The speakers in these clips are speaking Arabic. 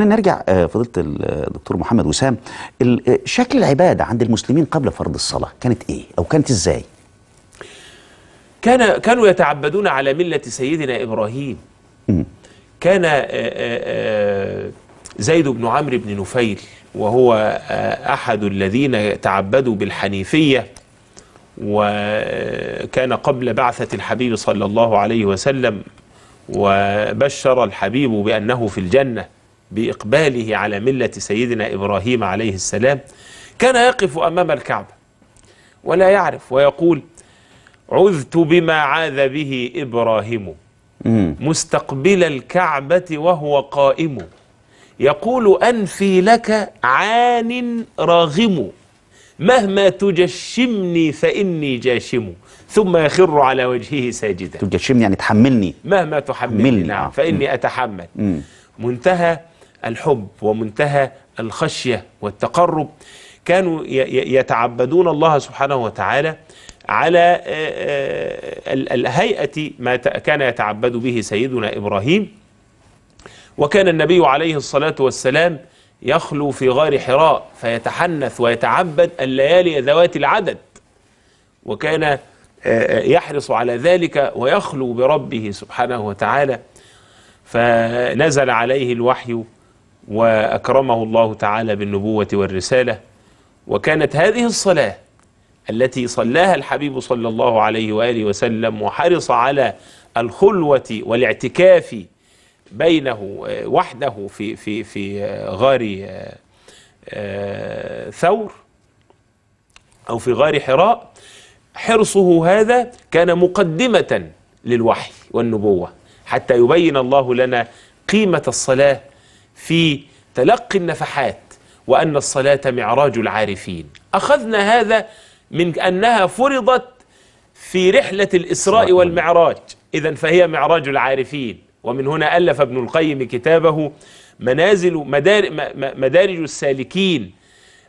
نرجع آه، فضيلة آه، الدكتور محمد وسام آه، شكل العبادة عند المسلمين قبل فرض الصلاة كانت إيه أو كانت إزاي كان كانوا يتعبدون على ملة سيدنا إبراهيم كان زيد بن عمرو بن نفيل وهو أحد الذين تعبدوا بالحنيفية وكان قبل بعثة الحبيب صلى الله عليه وسلم وبشر الحبيب بأنه في الجنة بإقباله على ملة سيدنا إبراهيم عليه السلام كان يقف أمام الكعبة ولا يعرف ويقول عذت بما عاذ به إبراهيم مستقبل الكعبة وهو قائم يقول أنفي لك عان راغم مهما تجشمني فإني جاشم ثم يخر على وجهه ساجدا تجشمني يعني تحملني مهما تحملني نعم آه. فإني أتحمل منتهى الحب ومنتهى الخشية والتقرب كانوا يتعبدون الله سبحانه وتعالى على آه، آه، الهيئة ما كان يتعبد به سيدنا إبراهيم وكان النبي عليه الصلاة والسلام يخلو في غار حراء فيتحنث ويتعبد الليالي ذوات العدد وكان آه، يحرص على ذلك ويخلو بربه سبحانه وتعالى فنزل عليه الوحي وأكرمه الله تعالى بالنبوة والرسالة وكانت هذه الصلاة التي صلاها الحبيب صلى الله عليه وآله وسلم وحرص على الخلوة والاعتكاف بينه وحده في في في غار آه، ثور أو في غار حراء حرصه هذا كان مقدمة للوحي والنبوة حتى يبين الله لنا قيمة الصلاة في تلقي النفحات وأن الصلاة معراج العارفين أخذنا هذا من أنها فرضت في رحلة الإسراء والمعراج إذا فهي معراج العارفين ومن هنا ألف ابن القيم كتابه منازل مدار مدارج السالكين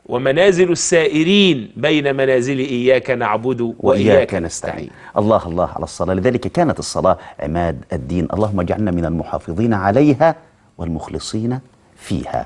ومنازل السائرين بين منازل إياك نعبد وإياك, وإياك نستعين الله الله على الصلاة لذلك كانت الصلاة عماد الدين اللهم اجعلنا من المحافظين عليها والمخلصين فيها